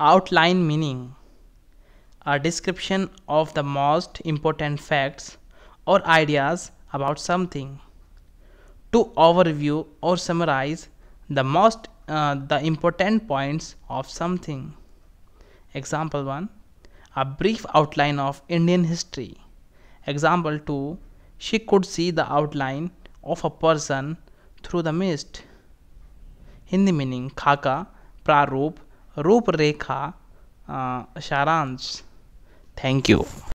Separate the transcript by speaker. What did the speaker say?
Speaker 1: outline meaning, a description of the most important facts or ideas about something, to overview or summarize the most uh, the important points of something. Example 1 A brief outline of Indian history. Example 2 She could see the outline of a person through the mist. Hindi meaning khaka, prarup, रूपरेखा सारांश
Speaker 2: thank you